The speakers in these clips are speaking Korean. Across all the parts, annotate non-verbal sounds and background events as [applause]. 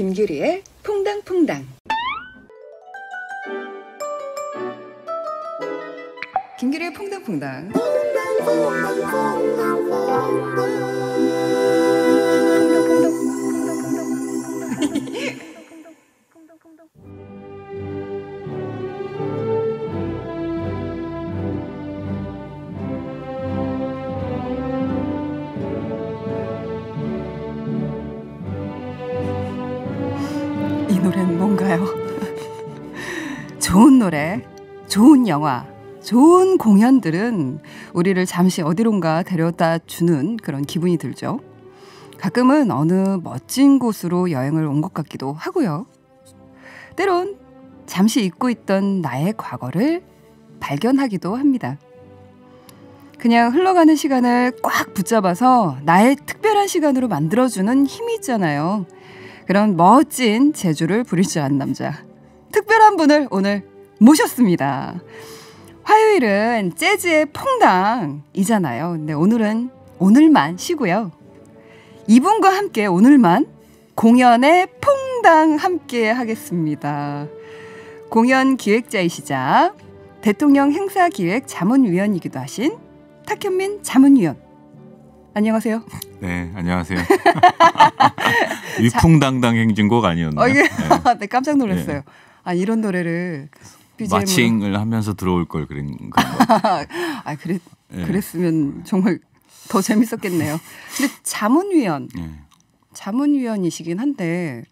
김규리의 퐁당퐁당. 김규리의 퐁당퐁당. 퐁당퐁당, 퐁당퐁당. 좋은 영화, 좋은 공연들은 우리를 잠시 어디론가 데려다 주는 그런 기분이 들죠. 가끔은 어느 멋진 곳으로 여행을 온 것 같기도 하고요. 때론 잠시 잊고 있던 나의 과거를 발견하기도 합니다. 그냥 흘러가는 시간을 꽉 붙잡아서 나의 특별한 시간으로 만들어주는 힘이 있잖아요. 그런 멋진 재주를 부릴 줄 아는 남자. 특별한 분을 오늘 모셨습니다. 화요일은 재즈의 퐁당이잖아요. 근데 네, 오늘은 오늘만 쉬고요. 이분과 함께 오늘만 공연의 퐁당 함께 하겠습니다. 공연 기획자이시자 대통령 행사 기획 자문위원이기도 하신 탁현민 자문위원. 안녕하세요. 네, 안녕하세요. 위풍당당 [laughs] 행진곡 아니었나요? 어, 네. [laughs] 아, 네, 깜짝 놀랐어요. 네. 아 이런 노래를 BGM으로. 마칭을 하면서 들어올 걸 그런 거. [laughs] 아, 그래, 예. 그랬으면 정말 더 재밌었겠네요. 근데 자문위원, 예. 자문위원이시긴 한데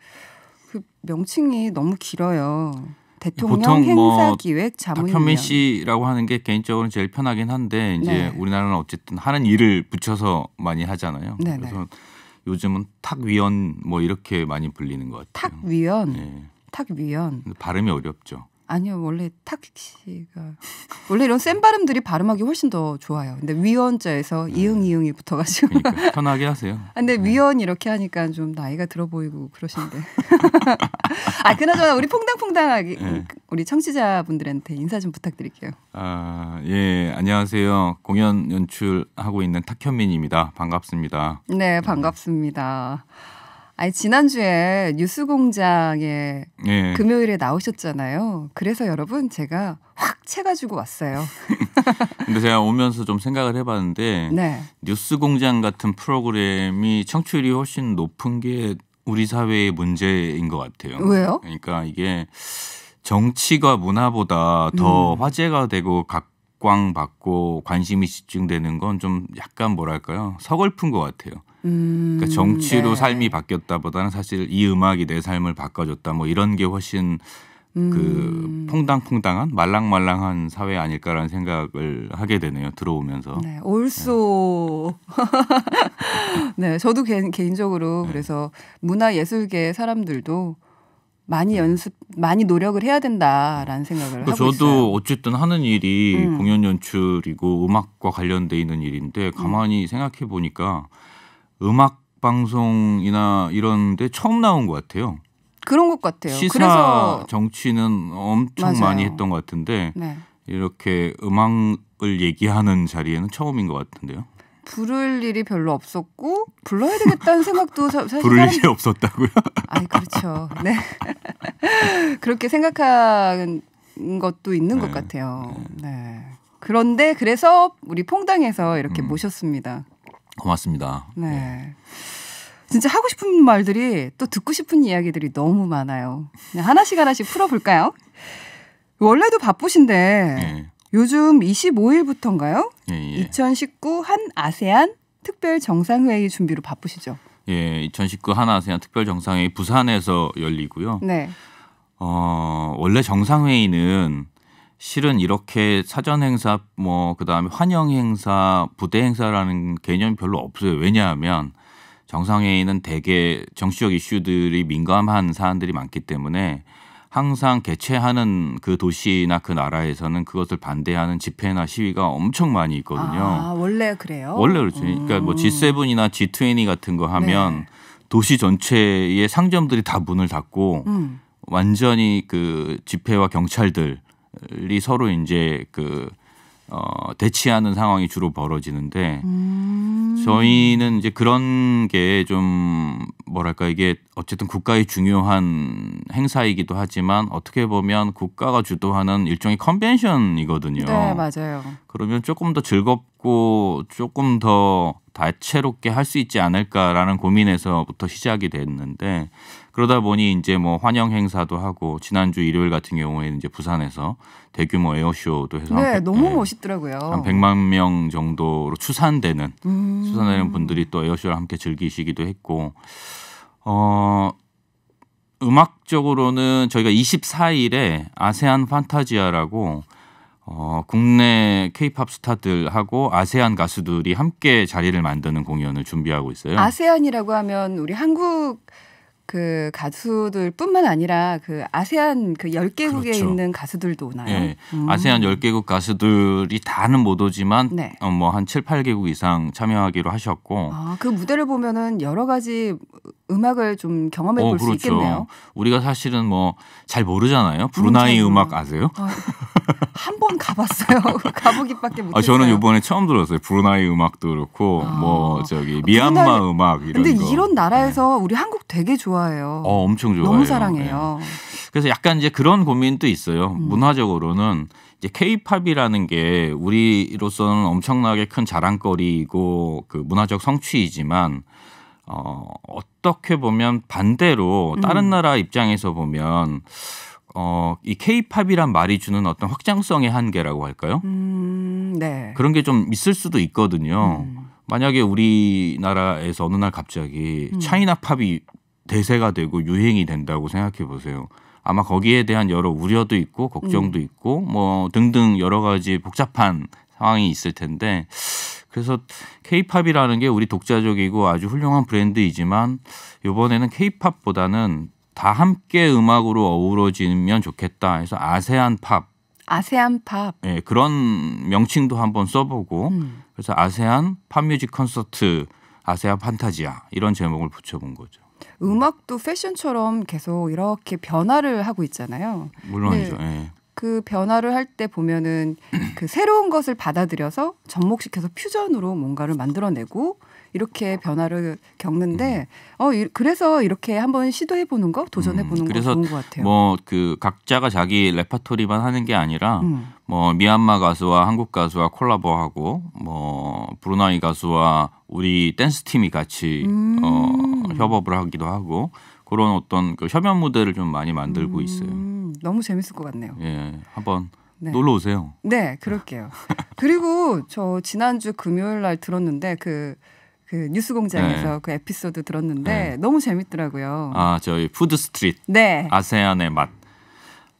그 명칭이 너무 길어요. 대통령 뭐 행사 뭐 기획 자문위원. 박현민 씨라고 하는 게 개인적으로는 제일 편하긴 한데 이제 네. 우리나라는 어쨌든 하는 일을 붙여서 많이 하잖아요. 네, 네. 그래서 요즘은 탁위원 뭐 이렇게 많이 불리는 것 같아요. 탁위원. 예. 탁위원. 발음이 어렵죠. 아니요 원래 타키 씨가 원래 이런 센 발음들이 발음하기 훨씬 더 좋아요. 근데 위원자에서 네. 이응 이응이 붙어가지고 그러니까, 편하게 하세요. [laughs] 아, 근데 네. 위원 이렇게 하니까 좀 나이가 들어 보이고 그러신데. [laughs] 아 그나저나 우리 퐁당퐁당하게 네. 우리 청취자분들한테 인사 좀 부탁드릴게요. 아예 안녕하세요 공연 연출하고 있는 탁현민입니다. 반갑습니다. 네 반갑습니다. 음. 아니 지난주에 뉴스공장에 예. 금요일에 나오셨잖아요. 그래서 여러분 제가 확 채가지고 왔어요. [laughs] 근데 제가 오면서 좀 생각을 해봤는데 네. 뉴스공장 같은 프로그램이 청취율이 훨씬 높은 게 우리 사회의 문제인 것 같아요. 왜요? 그러니까 이게 정치가 문화보다 더 음. 화제가 되고 각 광받고 관심이 집중되는 건 좀 약간 뭐랄까요 서글픈 것 같아요. 그러니까 음, 정치로 네. 삶이 바뀌었다보다는 사실 이 음악이 내 삶을 바꿔줬다 뭐 이런 게 훨씬 그 음. 그 퐁당퐁당한 말랑말랑한 사회 아닐까라는 생각을 하게 되네요. 들어오면서. 네, 올소. 네, [laughs] 네 저도 개인, 개인적으로 네. 그래서 문화 예술계 사람들도 많이 네. 연습, 많이 노력을 해야 된다라는 생각을 그러니까 하고 저도 있어요. 저도 어쨌든 하는 일이 음. 공연 연출이고 음악과 관련돼 있는 일인데 가만히 음. 생각해 보니까 음악 방송이나 이런데 처음 나온 것 같아요. 그런 것 같아요. 시사 그래서... 정치는 엄청 맞아요. 많이 했던 것 같은데 네. 이렇게 음악을 얘기하는 자리에는 처음인 것 같은데요. 부를 일이 별로 없었고 불러야 되겠다는 생각도 사, 실 부를 사람... 없었다고요? [laughs] 아니 그렇죠. 네 [laughs] 그렇게 생각한 것도 있는 네. 것 같아요. 네. 네. 그런데 그래서 우리 퐁당에서 이렇게 음. 모셨습니다. 고맙습니다. 네. 네. 진짜 하고 싶은 말들이 또 듣고 싶은 이야기들이 너무 많아요. 네, 하나씩 하나씩 풀어볼까요? 원래도 바쁘신데 네. 요즘 25일부터인가요? 예, 예. 2019 한 아세안 특별 정상회의 준비로 바쁘시죠? 예, 2019 한 아세안 특별 정상회의 부산에서 열리고요. 네. 어, 원래 정상회의는 실은 이렇게 사전 행사 뭐 그다음에 환영 행사, 부대 행사라는 개념이 별로 없어요. 왜냐하면 정상회의는 대개 정치적 이슈들이 민감한 사안들이 많기 때문에 항상 개최하는 그 도시나 그 나라에서는 그것을 반대하는 집회나 시위가 엄청 많이 있거든요. 아, 원래 그래요? 원래 그렇죠. 음. 그러니까 뭐 G7이나 음. G20 같은 거 하면 네. 도시 전체의 상점들이 다 문을 닫고 음. 완전히 그 집회와 경찰들 빨리 서로 이제 그 어, 대치하는 상황이 주로 벌어지는데 음. 저희는 이제 그런 게 좀 뭐랄까 이게 어쨌든 국가의 중요한 행사이기도 하지만 어떻게 보면 국가가 주도하는 일종의 컨벤션이거든요. 네, 맞아요. 그러면 조금 더 즐겁고 조금 더 다채롭게 할 수 있지 않을까라는 고민에서부터 시작이 됐는데 그러다 보니 이제 뭐 환영 행사도 하고 지난주 일요일 같은 경우에는 이제 부산에서 대규모 에어쇼도 해서 네, 한, 너무 네, 멋있더라고요. 한 100만 명 정도로 추산되는 음. 추산되는 분들이 또 에어쇼를 함께 즐기시기도 했고 어 음악적으로는 저희가 24일에 아세안 판타지아라고 어, 국내 케이팝 스타들하고 아세안 가수들이 함께 자리를 만드는 공연을 준비하고 있어요. 아세안이라고 하면 우리 한국 그 가수들뿐만 아니라 그 아세안 그 10개국에 그렇죠. 있는 가수들도 오나요? 네. 음. 아세안 10개국 가수들이 다는 못 오지만 네. 어, 뭐한 7, 8개국 이상 참여하기로 하셨고 아, 그 무대를 보면은 여러 가지 음악을 좀 경험해 볼수 그렇죠. 있겠네요. 우리가 사실은 뭐 잘 모르잖아요. 브루나이 음악 아세요? 아, 한번 가봤어요. [laughs] 가보기밖에 못 아, 저는 이번에 처음 들었어요. 브루나이 음악도 그렇고 아, 뭐 저기 미얀마 브루나이... 음악 이런 근데 거. 이런 나라에서 네. 우리 한국 되게 좋아해요. 어, 엄청 좋아해요. 너무 네. 사랑해요. 네. 그래서 약간 이제 그런 고민도 있어요. 음. 문화적으로는 이제 케팝이라는게 우리로서는 엄청나게 큰 자랑거리이고 그 문화적 성취이지만 어, 어떻게 보면 반대로 다른 음. 나라 입장에서 보면 어, 이 케이팝이란 말이 주는 어떤 확장성의 한계라고 할까요? 음, 네. 그런 게 좀 있을 수도 있거든요. 음. 만약에 우리나라에서 어느 날 갑자기 음. 차이나 팝이 대세가 되고 유행이 된다고 생각해 보세요. 아마 거기에 대한 여러 우려도 있고 걱정도 음. 있고 뭐 등등 여러 가지 복잡한 상황이 있을 텐데 그래서 케이팝이라는 게 우리 독자적이고 아주 훌륭한 브랜드이지만 이번에는 케이팝보다는 다 함께 음악으로 어우러지면 좋겠다 해서 아세안 팝 아세안 팝. 예, 네, 그런 명칭도 한번 써보고 음. 그래서 아세안 팝뮤직 콘서트, 아세안 판타지아 이런 제목을 붙여본 거죠. 음악도 패션처럼 계속 이렇게 변화를 하고 있잖아요. 물론이죠. 네. 예. 그 변화를 할 때 보면은 그 새로운 것을 받아들여서 접목시켜서 퓨전으로 뭔가를 만들어내고 이렇게 변화를 겪는데 어 이, 그래서 이렇게 한번 시도해 보는 거 도전해 음, 보는 음, 거 좋은 것 같아요. 뭐그 각자가 자기 레파토리만 하는 게 아니라 음. 뭐 미얀마 가수와 한국 가수와 콜라보하고 뭐 브루나이 가수와 우리 댄스 팀이 같이 어, 음. 어, 협업을 하기도 하고 그런 어떤 그 협연 무대를 좀 많이 만들고 있어요. 음. 너무 재밌을 것 같네요. 예, 한번 네. 놀러 오세요. 네, 그럴게요. [laughs] 그리고 저 지난주 금요일 날 들었는데 그 그 뉴스 공장에서 네. 그 에피소드 들었는데 네. 너무 재밌더라고요. 아, 저희 푸드 스트릿. 네. 아세안의 맛.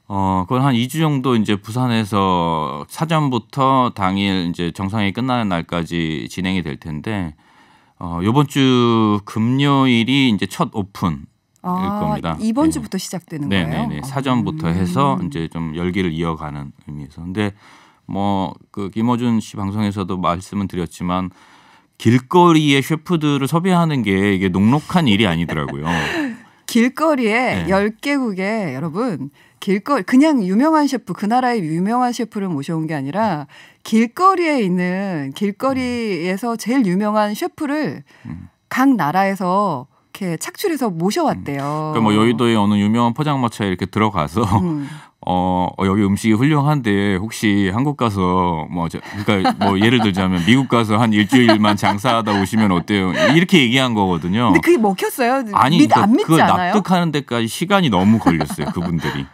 어, 그걸 한 2주 정도 이제 부산에서 사전부터 당일 이제 정상이 끝나는 날까지 진행이 될 텐데 어, 요번 주 금요일이 이제 첫 오픈 아, 겁니다. 이번 예. 주부터 네. 시작되는 네네네. 거예요? 네 사전부터 아, 해서 음. 이제 좀 열기를 이어가는 의미에서. 근데 뭐 그 김어준 씨 방송에서도 말씀은 드렸지만 길거리에 셰프들을 섭외하는 게 이게 녹록한 일이 아니더라고요. [laughs] 길거리에 1 0개국에 여러분 길거리 그냥 유명한 셰프 그 나라의 유명한 셰프를 모셔온 게 아니라 길거리에 있는 길거리에서 제일 유명한 셰프를 음. 각 나라에서 이렇게 착출해서 모셔왔대요. 그러니까 뭐 여의도에 어느 유명한 포장마차에 이렇게 들어가서 음. [laughs] 어, 어, 여기 음식이 훌륭한데 혹시 한국 가서 뭐 저, 그러니까 뭐 예를 들자면 미국 가서 한 일주일만 장사하다 오시면 어때요? 이렇게 얘기한 거거든요. 근데 그게 먹혔어요. 아니 믿, 그러니까 안 믿지 그걸 않아요? 납득하는 데까지 시간이 너무 걸렸어요 그분들이.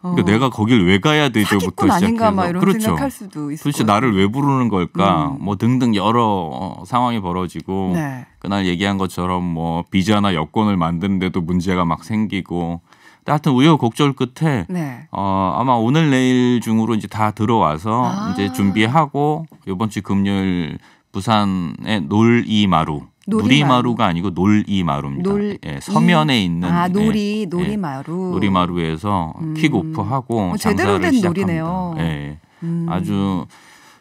그러니까 어. 내가 거길 왜 가야 되죠부터 시작해서 막 이런 그렇죠. 생각할 수도 있을 도대체 거예요. 나를 왜 부르는 걸까? 음. 뭐 등등 여러 어, 상황이 벌어지고 네. 그날 얘기한 것처럼 뭐 비자나 여권을 만드는데도 문제가 막 생기고 하여튼 우여곡절 끝에 네. 어, 아마 오늘 내일 중으로 이제 다 들어와서 아. 이제 준비하고 이번 주 금요일 부산의 놀이마루 놀이마루. 가 아니고 놀이마루입니다. 놀... 예, 서면에 이... 있는 아, 예, 놀이 예, 놀이마루. 놀이마루에서 음. 킥오프하고 어, 제대로 된 시작합니다. 놀이네요. 예. 음. 아주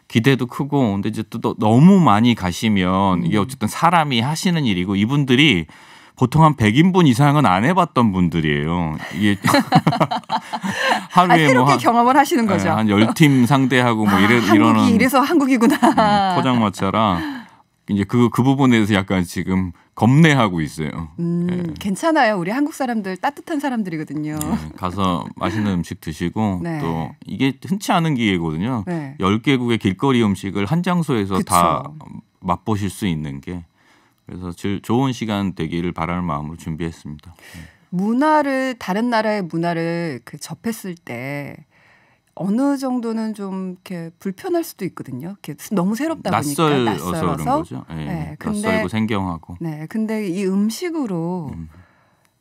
기대도 크고 근데 이제 또 너무 많이 가시면 이게 음. 어쨌든 사람이 하시는 일이고 이분들이 보통 한 100인분 이상은 안 해봤던 분들이에요. 이게 [laughs] 하루에 아, 뭐 경험을 하시는 예, 거죠. 네, 한 10팀 상대하고 뭐 아, 이래, 이러는. 이래서 한국이구나. 음, 포장마차라. [laughs] 이제 그, 그 부분에 대해서 약간 지금 겁내하고 있어요. 음, 네. 괜찮아요. 우리 한국 사람들 따뜻한 사람들이거든요. 네, 가서 [laughs] 맛있는 음식 드시고 네. 또 이게 흔치 않은 기회거든요. 네. 10개국의 길거리 음식을 한 장소에서 그쵸. 다 맛보실 수 있는 게 그래서 즐, 좋은 시간 되기를 바라는 마음으로 준비했습니다. 예. 문화를 다른 나라의 문화를 그 접했을 때 어느 정도는 좀 이렇게 불편할 수도 있거든요. 이렇게 너무 새롭다 보니까 낯설어서, 그런 거죠. 예, 네, 근데, 낯설고 생경하고. 네, 근데 이 음식으로 음.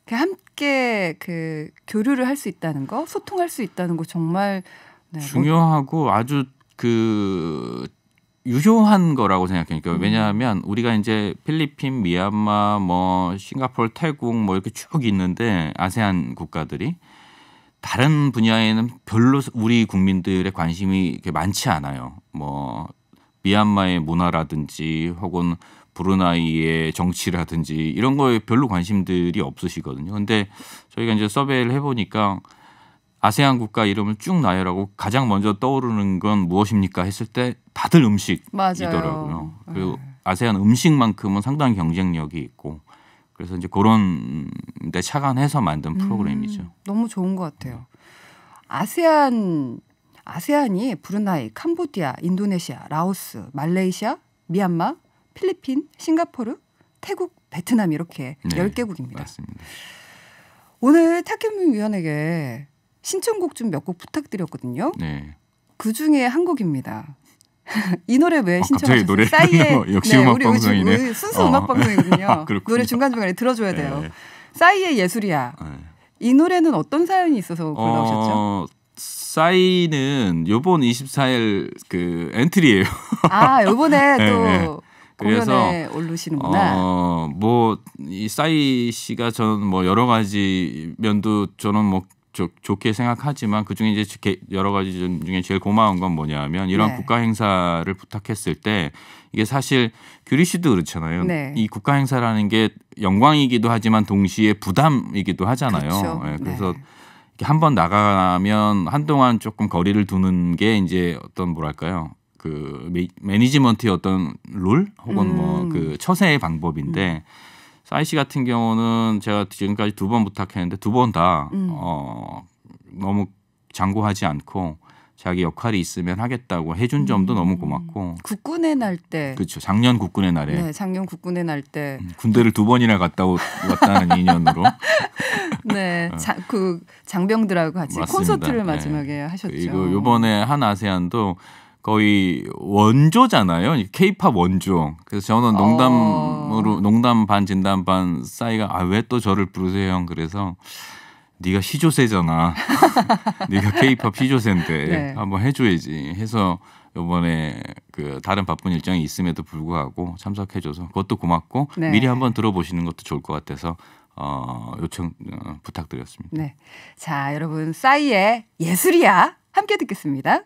함께 그 교류를 할 수 있다는 거, 소통할 수 있다는 거 정말 네, 뭐 중요하고 아주 그 유효한 거라고 생각하니까 음. 왜냐하면 우리가 이제 필리핀, 미얀마, 뭐 싱가포르, 태국 뭐 이렇게 쭉 있는데 아세안 국가들이 다른 분야에는 별로 우리 국민들의 관심이 많지 않아요. 뭐 미얀마의 문화라든지 혹은 브루나이의 정치라든지 이런 거에 별로 관심들이 없으시거든요. 근데 저희가 이제 서베이를 해보니까 아세안 국가 이름을 쭉 나열하고 가장 먼저 떠오르는 건 무엇입니까 했을 때 다들 음식이더라고요. 맞아요. 그리고 네. 아세안 음식만큼은 상당히 경쟁력이 있고 그래서 이제 그런 데 착안해서 만든 음, 프로그램이죠. 음, 너무 좋은 것 같아요. 아세안 아세안이 브루나이, 캄보디아, 인도네시아, 라오스, 말레이시아, 미얀마, 필리핀, 싱가포르, 태국, 베트남 이렇게 네, 10개국입니다. 맞습니다. 오늘 타케민 위원에게 신청곡 좀 몇 곡 부탁드렸거든요. 네. 그 중에 한 곡입니다. [laughs] 이 노래 왜 아, 신청하셨어요? 노래 싸이의 [laughs] 네, 역시 네, 음악 방송이네. 우리 순수 어. 음악 방송이거든요. [laughs] 노래 중간 중간에 들어줘야 돼요. 싸이의 네. 예술이야. 네. 이 노래는 어떤 사연이 있어서 불러오셨죠 어, 싸이는 요번 24일 그 엔트리예요. 아 요번에 네, 또 그래서 올르시는구나. 어, 뭐이 싸이 씨가 저는 뭐 여러 가지 면도 저는 뭐 좋, 게 생각하지만 그중에 이제 여러 가지 중에 제일 고마운 건 뭐냐면 이런 네. 국가 행사를 부탁했을 때 이게 사실 규리 씨도 그렇잖아요. 네. 이 국가 행사라는 게 영광이기도 하지만 동시에 부담이기도 하잖아요. 그렇죠. 예, 네, 그래서 네. 한번 나가면 한동안 조금 거리를 두는 게 이제 어떤 뭐랄까요? 그 매니지먼트의 어떤 룰 혹은 뭐 음. 뭐그 처세의 방법인데 음. 사이씨 같은 경우는 제가 지금까지 두 번 부탁했는데 두 번다 음. 어, 너무 장고하지 않고 자기 역할이 있으면 하겠다고 해준 점도 음. 너무 고맙고 국군의 날 때 그렇죠 작년 국군의 날에 네 작년 국군의 날때 음, 군대를 두 번이나 갔다 왔다는 [laughs] 인연으로 네그 어. 장병들하고 같이 맞습니다. 콘서트를 네. 마지막에 네. 하셨죠 그리 이번에 한 아세안도 거의 원조잖아요. 케이팝 원조. 그래서 저는 어. 농담으로 어... 농담 반 진담 반 싸이가 아 왜 또 저를 부르세요 형 그래서 네가 시조세잖아. [laughs] 네가 케이팝 시조세인데 네. 한번 해줘야지 해서 요번에 그 다른 바쁜 일정이 있음에도 불구하고 참석해줘서 그것도 고맙고 네. 미리 한번 들어보시는 것도 좋을 것 같아서 어, 요청 어, 부탁드렸습니다. 네, 자 여러분 싸이의 예술이야 함께 듣겠습니다.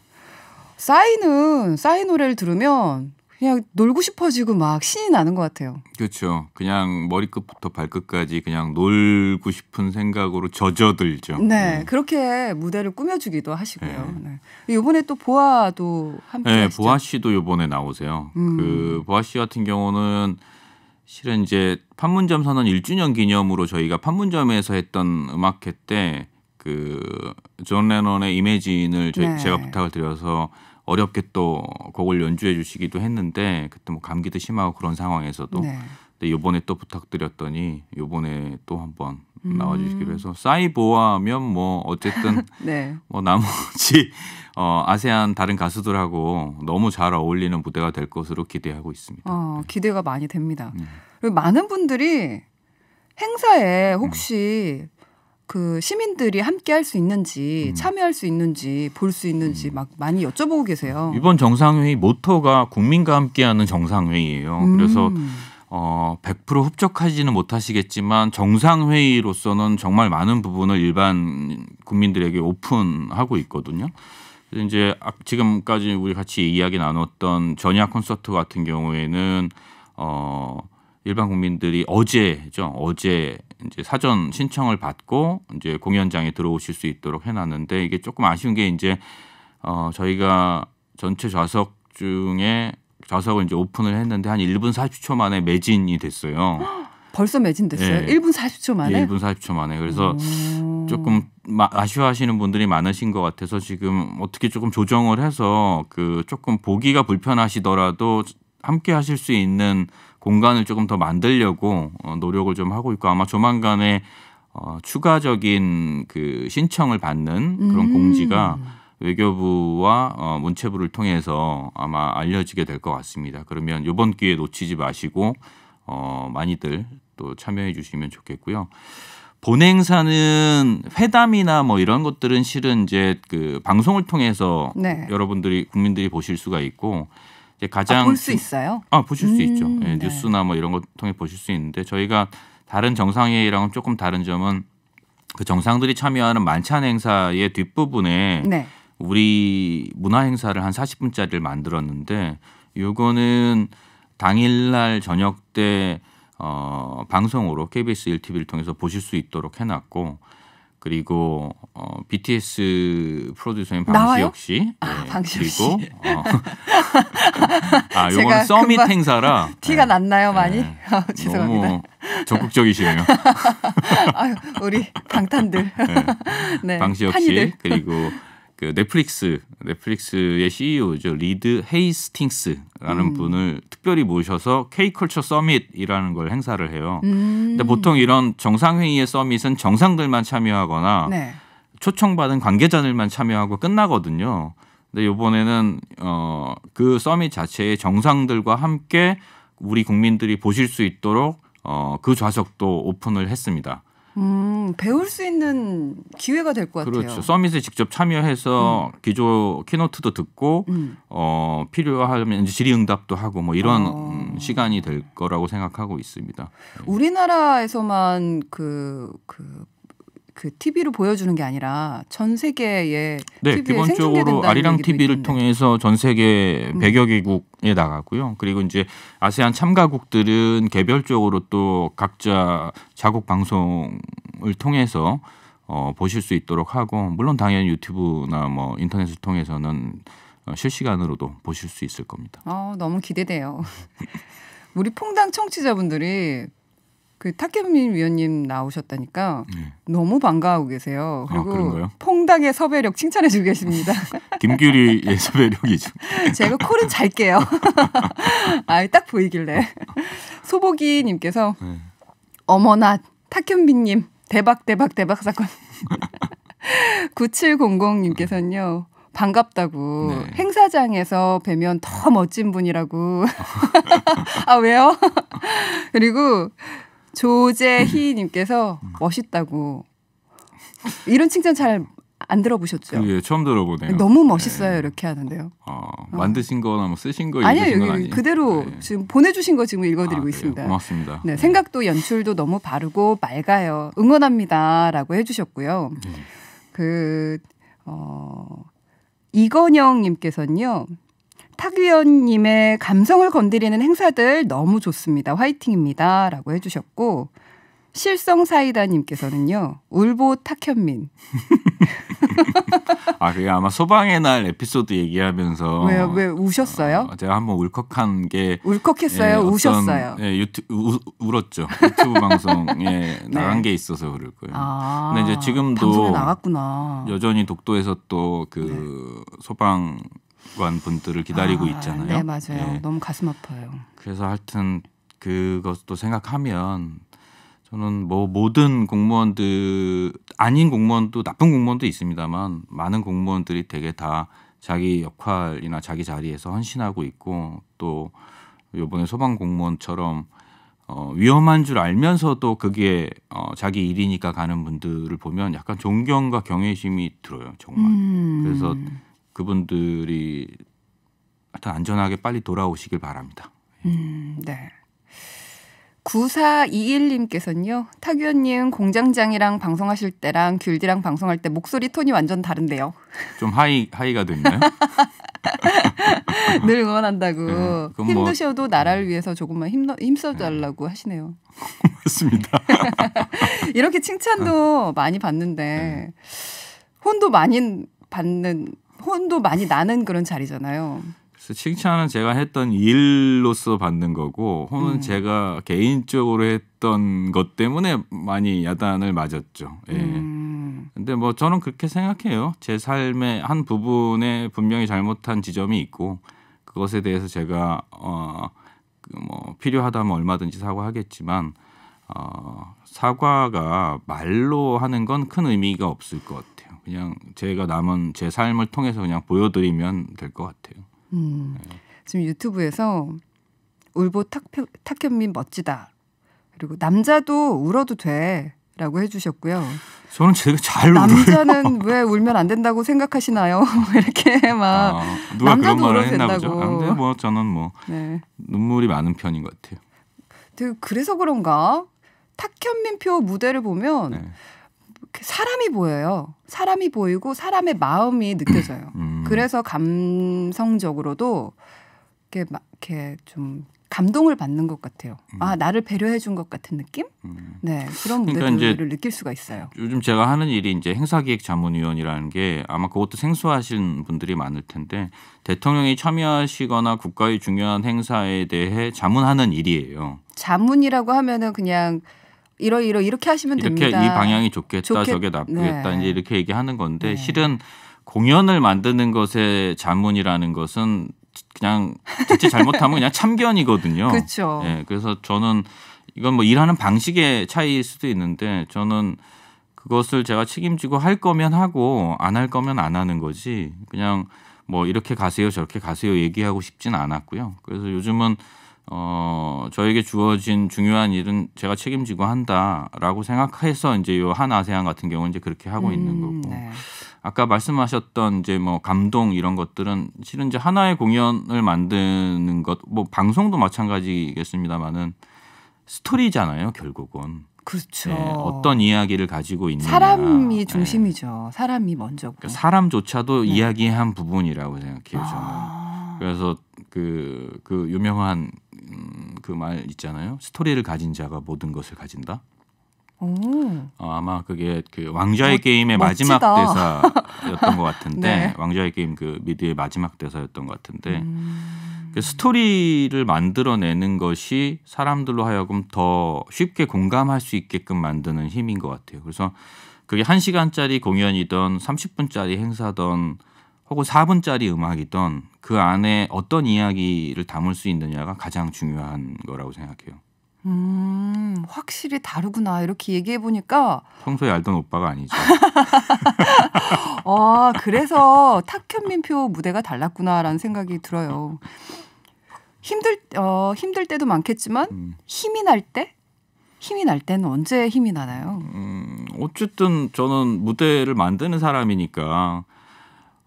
싸이는 싸이 노래를 들으면 그냥 놀고 싶어지고 막 신이 나는 것 같아요. 그렇죠. 그냥 머리끝부터 발끝까지 그냥 놀고 싶은 생각으로 젖어들죠. 네, 네. 그렇게 무대를 꾸며주기도 하시고요. 네. 네. 이번에 또 보아도 함께. 네, 하시죠? 보아 씨도 이번에 나오세요. 음. 그 보아 씨 같은 경우는 실은 이제 판문점 선언 1주년 기념으로 저희가 판문점에서 했던 음악회 때그존 레논의 이미지진을 네. 제가 부탁을 드려서 어렵게 또 곡을 연주해 주시기도 했는데 그때 뭐 감기도 심하고 그런 상황에서도 네. 근데 요번에 또 부탁드렸더니 요번에 또 한번 음. 나와 주시기로 해서 사이보아면 뭐 어쨌든 [laughs] 네. 뭐 나머지 어 아세안 다른 가수들하고 너무 잘 어울리는 무대가 될 것으로 기대하고 있습니다. 어, 네. 기대가 많이 됩니다. 네. 그리고 많은 분들이 행사에 혹시 음. 그 시민들이 함께 할 수 있는지 음. 참여할 수 있는지 볼 수 있는지 음. 막 많이 여쭤보고 계세요. 이번 정상회의 모토가 국민과 함께하는 정상회의예요. 음. 그래서 어, 100% 흡족하지는 못하시겠지만 정상회의로서는 정말 많은 부분을 일반 국민들에게 오픈하고 있거든요. 이제 지금까지 우리 같이 이야기 나눴던 전야 콘서트 같은 경우에는 어 일반 국민들이 어제죠. 어제 이제 사전 신청을 받고 이제 공연장에 들어오실 수 있도록 해놨는데 이게 조금 아쉬운 게 이제 어 저희가 전체 좌석 중에 좌석을 이제 오픈을 했는데 한 1분 40초 만에 매진이 됐어요. [gasps] 벌써 매진됐어요. 예. 1분 40초 만에. 예, 1분 40초 만에. 그래서 오. 조금 아쉬워하시는 분들이 많으신 것 같아서 지금 어떻게 조금 조정을 해서 그 조금 보기가 불편하시더라도 함께 하실 수 있는 공간을 조금 더 만들려고 어, 노력을 좀 하고 있고 아마 조만간에 어, 추가적인 그 신청을 받는 그런 음. 공지가 외교부와 어, 문체부를 통해서 아마 알려지게 될 것 같습니다. 그러면 이번 기회 놓치지 마시고 어, 많이들 또 참여해 주시면 좋겠고요. 본행사는 회담이나 뭐 이런 것들은 실은 이제 그 방송을 통해서 네. 여러분들이 국민들이 보실 수가 있고 이제 가장 아, 볼수 있어요? 아 보실 음, 수 있죠. 네, 네. 뉴스나 뭐 이런 거 통해 보실 수 있는데 저희가 다른 정상회의랑은 조금 다른 점은 그 정상들이 참여하는 만찬 행사의 뒷부분에 네. 우리 문화 행사를 한 40분짜리를 만들었는데 요거는 당일날 저녁 때 어, 방송으로 KBS 1TV를 통해서 보실 수 있도록 해놨고 그리고 어, BTS 프로듀서인 방시혁 씨, 네, 아, 예, 방시 그리고 씨. 어, [laughs] 아 요거는 서밋 행사라 [laughs] 티가 네. 났나요 많이? 네. [laughs] 아, 죄송합니다. 적극적이시네요. 아유, 우리 방탄들, 네. 방시 역시 그리고 그 넷플릭스 넷플릭스의 CEO죠 리드 헤이스팅스라는 음. 분을 특별히 모셔서 K컬처 서밋이라는 걸 행사를 해요. 음. 근데 보통 이런 정상회의의 서밋은 정상들만 참여하거나 네. 초청받은 관계자들만 참여하고 끝나거든요. 근데 이번에는 어그 서밋 자체의 정상들과 함께 우리 국민들이 보실 수 있도록 어그 좌석도 오픈을 했습니다. 음, 배울 수 있는 기회가 될 것 같아요. 그렇죠. 서밋에 직접 참여해서 음. 기조 키노트도 듣고 음. 어, 필요하면 질의응답도 하고 뭐 이런 어. 음, 시간이 될 거라고 생각하고 있습니다. 네. 우리나라에서만 그, 그그 TV로 보여주는 게 아니라 전 세계에 네, 기본적으로 아리랑 TV를 있겠네. 통해서 전 세계 100여 음. 개국에 나가고요. 그리고 이제 아세안 참가국들은 개별적으로 또 각자 자국 방송을 통해서 어, 보실 수 있도록 하고 물론 당연히 유튜브나 뭐 인터넷을 통해서는 어, 실시간으로도 보실 수 있을 겁니다. 어, 너무 기대돼요. [laughs] 우리 퐁당 청취자분들이 그 타케민 위원님 나오셨다니까 네. 너무 반가워하고 계세요. 아, 그리고 아, 퐁당의 섭외력 칭찬해 주고 계십니다. [laughs] 김규리의 섭외력이죠. [laughs] 제가 콜은 잘게요 [laughs] 아이 딱 보이길래. 소보기 님께서 네. 어머나 타켄빈 님 대박 대박 대박 사건. 9700 님께서는요. 반갑다고 네. 행사장에서 뵈면 더 멋진 분이라고 아 왜요? 그리고 조재희님께서 음. 멋있다고 이런 칭찬 잘 안 들어보셨죠? 예, 처음 들어보네요. 너무 네. 멋있어요 네. 이렇게 하는데요. 아, 어, 만드신거나 뭐 쓰신 거 아니에요. 여기 아 그대로 네. 지금 보내주신 거 지금 읽어드리고 아, 있습니다. 고맙습니다. 네, 네, 생각도 연출도 너무 바르고 맑아요. 응원합니다라고 해주셨고요. 네. 그 어, 이건영님께서는요. 파규현님의 감성을 건드리는 행사들 너무 좋습니다. 화이팅입니다. 라고 해주셨고, 실성사이다님께서는요, 울보 탁현민. [laughs] 아, 그게 아마 소방의 날 에피소드 얘기하면서. 왜 왜 우셨어요? 어, 제가 한번 울컥한 게. 울컥했어요? 예, 어떤, 우셨어요? 예, 유튜 우, 울었죠. 유튜브 방송에 [laughs] 네. 나간 게 있어서 그럴 거예요. 아, 근데 이제 지금도. 여전히 독도에서 또그 네. 소방 관 분들을 기다리고 아, 있잖아요. 네 맞아요. 네. 너무 가슴 아파요. 그래서 하여튼 그것도 생각하면 저는 뭐 모든 공무원들 아닌 공무원도 나쁜 공무원도 있습니다만 많은 공무원들이 되게 다 자기 역할이나 자기 자리에서 헌신하고 있고 또 요번에 소방 공무원처럼 어, 위험한 줄 알면서도 그게 어, 자기 일이니까 가는 분들을 보면 약간 존경과 경외심이 들어요 정말 음. 그래서 그분들이 하여튼 안전하게 빨리 돌아오시길 바랍니다. 예. 음, 네. 9421님께서는요, 타규현님 공장장이랑 방송하실 때랑 귤디랑 방송할 때 목소리 톤이 완전 다른데요. 좀 하이, 하이가 됐나요? [laughs] 늘 응원한다고. 네, 힘드셔도 뭐... 나라를 예. 위해서 조금만 힘, 힘써달라고 네. 하시네요. 고맙습니다 [laughs] 이렇게 칭찬도 아. 많이 받는데, 혼도 많이 받는 혼도 많이 나는 그런 자리잖아요. 그래서 칭찬은 제가 했던 일로서 받는 거고 혼은 음. 제가 개인적으로 했던 것 때문에 많이 야단을 맞았죠. 예. 음. 근데 뭐 저는 그렇게 생각해요. 제 삶의 한 부분에 분명히 잘못한 지점이 있고 그것에 대해서 제가 어뭐 그 필요하다면 얼마든지 사과하겠지만 어 사과가 말로 하는 건 큰 의미가 없을 것 같아요. 그냥 제가 남은 제 삶을 통해서 그냥 보여드리면 될 것 같아요. 음, 네. 지금 유튜브에서 울보 탁, 탁현민 멋지다. 그리고 남자도 울어도 돼. 라고 해주셨고요. 저는 제가 잘 남자는 울어요. 왜 울면 안 된다고 생각하시나요? [laughs] 뭐 이렇게 막 아, 누가 그런 말을 했나 된다고. 보죠. 아, 근데 뭐 저는 뭐 네. 눈물이 많은 편인 것 같아요. 그, 그래서 그런가 탁현민표 무대를 보면 네. 그 사람이 보여요. 사람이 보이고 사람의 마음이 느껴져요. 음. 그래서 감성적으로도 이렇게 막 이렇게 좀 감동을 받는 것 같아요. 음. 아 나를 배려해 준 것 같은 느낌? 음. 네 그런 무대들을 그러니까 그러 느낄 수가 있어요. 요즘 제가 하는 일이 이제 행사기획자문위원이라는 게 아마 그것도 생소하신 분들이 많을 텐데 대통령이 참여하시거나 국가의 중요한 행사에 대해 자문하는 일이에요. 자문이라고 하면은 그냥 이러이러 이렇게 하시면 이렇게 됩니다. 이 방향이 좋겠다, 좋겠... 저게 나쁘겠다 네. 이제 이렇게 얘기하는 건데 네. 실은 공연을 만드는 것의 자문이라는 것은 그냥 자칫 잘못하면 그냥 참견이거든요. [laughs] 그렇죠. 예, 그래서 저는 이건 뭐 일하는 방식의 차이일 수도 있는데 저는 그것을 제가 책임지고 할 거면 하고 안 할 거면 안 하는 거지 그냥 뭐 이렇게 가세요 저렇게 가세요 얘기하고 싶진 않았고요. 그래서 요즘은 어, 저에게 주어진 중요한 일은 제가 책임지고 한다라고 생각해서 이제 요 한 아세안 같은 경우는 이제 그렇게 하고 음, 있는 거고. 네. 아까 말씀하셨던 이제 뭐 감동 이런 것들은 실은 이제 하나의 공연을 만드는 것, 뭐 방송도 마찬가지겠습니다만은 스토리잖아요, 결국은. 그렇죠. 네, 어떤 이야기를 가지고 있는 사람이 네. 중심이죠. 네. 사람이 먼저 그러니까 사람조차도 네. 이야기한 부분이라고 생각해요, 저는. 아. 그래서 그, 그 유명한 음, 그 말 있잖아요. 스토리를 가진 자가 모든 것을 가진다. 어, 아마 그게 그 왕좌의 어, 게임의 멋지다. 마지막 대사였던 것 같은데 [laughs] 네. 왕좌의 게임 그 미드의 마지막 대사였던 것 같은데 음. 그 스토리를 만들어내는 것이 사람들로 하여금 더 쉽게 공감할 수 있게끔 만드는 힘인 것 같아요. 그래서 그게 1 시간짜리 공연이던 30분짜리 행사던 혹은 4분짜리 음악이던 그 안에 어떤 이야기를 담을 수 있느냐가 가장 중요한 거라고 생각해요. 음, 확실히 다르구나. 이렇게 얘기해 보니까 평소에 알던 오빠가 아니죠. [laughs] 아, 그래서 탁현민표 무대가 달랐구나라는 생각이 들어요. 힘들 어, 힘들 때도 많겠지만 음. 힘이 날 때? 힘이 날 때는 언제 힘이 나나요? 음, 어쨌든 저는 무대를 만드는 사람이니까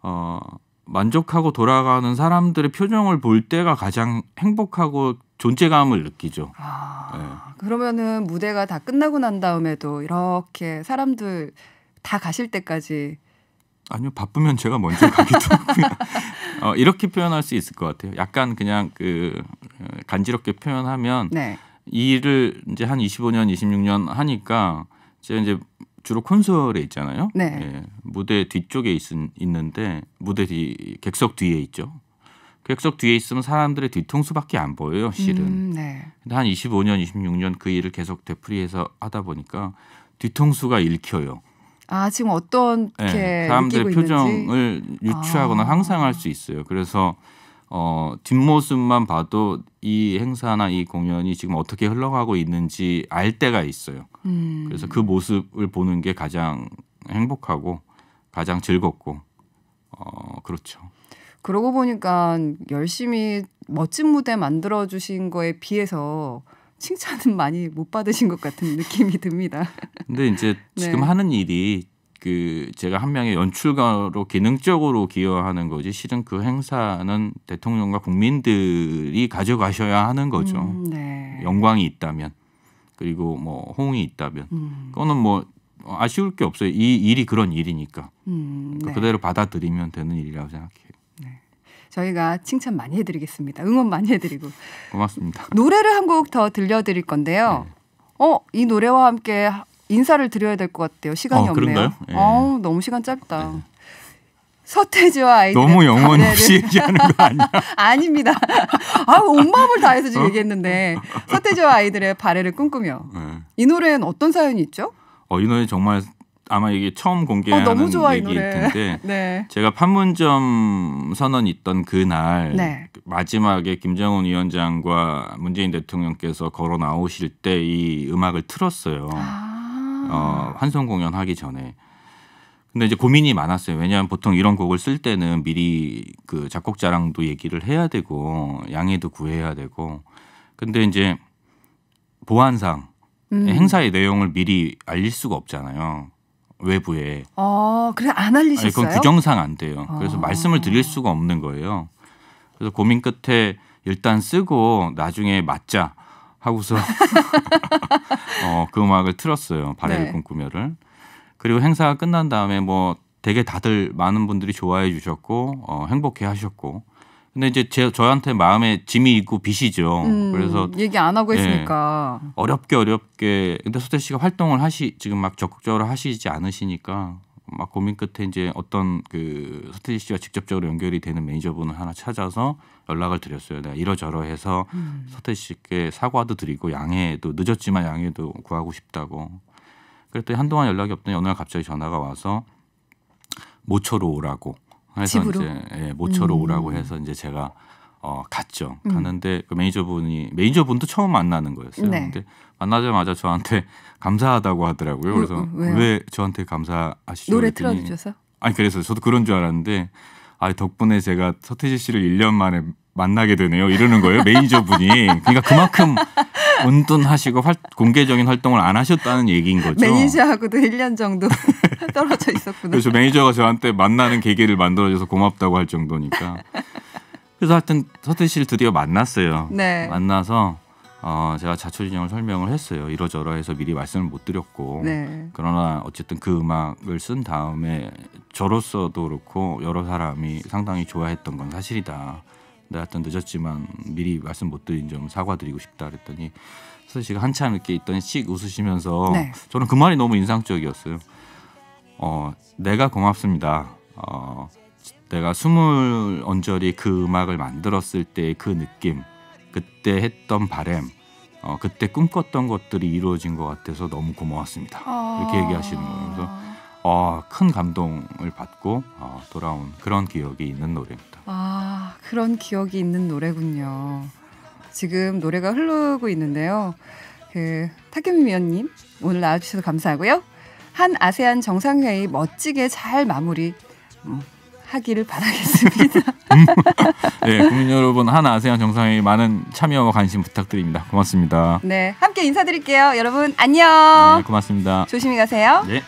어, 만족하고 돌아가는 사람들의 표정을 볼 때가 가장 행복하고 존재감을 느끼죠. 아, 네. 그러면은 무대가 다 끝나고 난 다음에도 이렇게 사람들 다 가실 때까지 아니요 바쁘면 제가 먼저 가기도 하고요. [laughs] 어, 이렇게 표현할 수 있을 것 같아요. 약간 그냥 그 어, 간지럽게 표현하면 네. 이 일을 이제 한 25년, 26년 하니까 제가 이제 주로 콘솔에 있잖아요. 네. 예, 무대 뒤쪽에 있, 있는데 무대 뒤 객석 뒤에 있죠. 객석 뒤에 있으면 사람들의 뒤통수밖에 안 보여요, 실은. 음, 네. 근데 한 25년, 26년 그 일을 계속 되풀이해서 하다 보니까 뒤통수가 읽혀요. 아 지금 어떤 네, 사람들의 표정을 있는지? 유추하거나 아. 상상할 수 있어요. 그래서 어, 뒷모습만 봐도 이 행사나 이 공연이 지금 어떻게 흘러가고 있는지 알 때가 있어요. 음. 그래서 그 모습을 보는 게 가장 행복하고 가장 즐겁고 어, 그렇죠. 그러고 보니까 열심히 멋진 무대 만들어 주신 거에 비해서 칭찬은 많이 못 받으신 것 같은 느낌이 듭니다. 근데 이제 지금 네. 하는 일이 그 제가 한 명의 연출가로 기능적으로 기여하는 거지 실은 그 행사는 대통령과 국민들이 가져가셔야 하는 거죠. 음, 네. 영광이 있다면 그리고 뭐 호응이 있다면 음. 그거는 뭐 아쉬울 게 없어요. 이 일이 그런 일이니까 음, 그러니까 네. 그대로 받아들이면 되는 일이라고 생각해요. 네. 저희가 칭찬 많이 해드리겠습니다. 응원 많이 해드리고 고맙습니다. 노래를 한곡더 들려드릴 건데요. 네. 어이 노래와 함께 인사를 드려야 될 것 같아요. 시간이 어, 없네요. 예. 어우, 너무 시간 짧다. 예. 서태지와 아이들 너무 영혼 아, 없이 얘기하는 거 아니야? [laughs] 아닙니다. 아, 온 마음을 다해서 지금 어? 얘기했는데 서태지와 아이들의 발해를 꿈꾸며 네. 이 노래엔 어떤 사연이 있죠? 어, 이 노래 정말 아마 이게 처음 공개하는 어, 좋아, 얘기일 텐데 [laughs] 네. 제가 판문점 선언 있던 그날 네. 마지막에 김정은 위원장과 문재인 대통령께서 걸어 나오실 때 이 음악을 틀었어요. 아. 어, 환송 공연하기 전에. 근데 이제 고민이 많았어요. 왜냐하면 보통 이런 곡을 쓸 때는 미리 그 작곡자랑도 얘기를 해야 되고 양해도 구해야 되고. 근데 이제 보안상 음. 행사의 내용을 미리 알릴 수가 없잖아요. 외부에. 어, 그래 안 알리셨어요? 아 그건 규정상 안 돼요. 그래서 어. 말씀을 드릴 수가 없는 거예요. 그래서 고민 끝에 일단 쓰고 나중에 맞자. 하고서 [laughs] 어, 그 음악을 틀었어요. 바레를 네. 꿈꾸며를. 그리고 행사가 끝난 다음에 뭐 되게 다들 많은 분들이 좋아해 주셨고 어, 행복해 하셨고 근데 이제 제, 저한테 마음에 짐이 있고 빚이죠. 음, 그래서 얘기 안 하고 했으니까 예, 어렵게 어렵게 근데 소태 씨가 활동을 하시 지금 막 적극적으로 하시지 않으시니까 막 고민 끝에 이제 어떤 그 스테디씨와 직접적으로 연결이 되는 매니저분을 하나 찾아서 연락을 드렸어요. 내가 이러저러해서 음. 서태지 씨께 사과도 드리고 양해도 늦었지만 양해도 구하고 싶다고. 그랬더니 한동안 연락이 없더니 어느 날 갑자기 전화가 와서 모처로 오라고 해서 집으로? 이제 예, 모처로 음. 오라고 해서 이제 제가 어, 갔죠. 음. 갔는데 그 매니저분이 매니저분도 처음 만나는 거였어요. 네. 근데 만나자마자 저한테 [laughs] 감사하다고 하더라고요. 어, 그래서 어, 왜, 왜 저한테 감사하시죠? 노래 그랬더니, 틀어주셔서? 아니 그래서 저도 그런 줄 알았는데 아 덕분에 제가 서태지 씨를 1년 만에 만나게 되네요. 이러는 거예요. [laughs] 매니저분이. 그러니까 그만큼 온둔하시고 활, 공개적인 활동을 안 하셨다는 얘기인 거죠. 매니저하고도 1년 정도 [laughs] 떨어져 있었구나. 그래서 매니저가 저한테 만나는 계기를 만들어줘서 고맙다고 할 정도니까. 그래서 하여튼 서태 씨를 드디어 만났어요. 네. 만나서 어, 제가 자초지정을 설명을 했어요. 이러저러해서 미리 말씀을 못 드렸고 네. 그러나 어쨌든 그 음악을 쓴 다음에 저로서도 그렇고 여러 사람이 상당히 좋아했던 건 사실이다. 내가 하여튼 늦었지만 미리 말씀 못 드린 점 사과드리고 싶다 그랬더니 서태 씨가 한참 이렇게 있더니 씩 웃으시면서 네. 저는 그 말이 너무 인상적이었어요. 어, 내가 고맙습니다. 어, 내가 스물 언저리 그 음악을 만들었을 때의 그 느낌, 그때 했던 바램, 어, 그때 꿈꿨던 것들이 이루어진 것 같아서 너무 고마웠습니다. 아~ 이렇게 얘기하시는 거예요. 그래서 어, 큰 감동을 받고 어, 돌아온 그런 기억이 있는 노래입니다. 아 그런 기억이 있는 노래군요. 지금 노래가 흐르고 있는데요. 그 타겸 위원님 오늘 나와주셔서 감사하고요. 한 아세안 정상회의 멋지게 잘 마무리 음, 하기를 바라겠습니다. [laughs] 네, 국민 여러분 한 아세안 정상회의 많은 참여와 관심 부탁드립니다. 고맙습니다. 네, 함께 인사드릴게요. 여러분 안녕. 네, 고맙습니다. 조심히 가세요. 네.